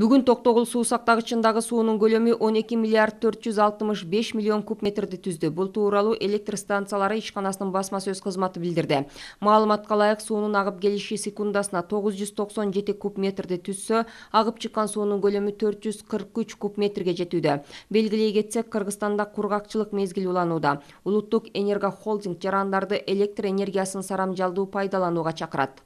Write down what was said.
бүгүн токтогул суу сактагычындагы суунун көлөмү он эки миллиард төрт жүз алтымыш беш миллион куб метрди түздү бул тууралуу электр станциялары ишканасынын басма сөз кызматы билдирди маалыматка ылайык суунун агып келиши секундасына тогуз жүз токсон жети куб метрди түзсө агып чыккан суунун көлөмү төрт жүз кырк үч куб метрге жетүүдө белгилей кетсек кыргызстанда кургакчылык мезгили уланууда улуттук энерго холдинг жарандарды электр энергиясын сарамжалдуу пайдаланууга чакырат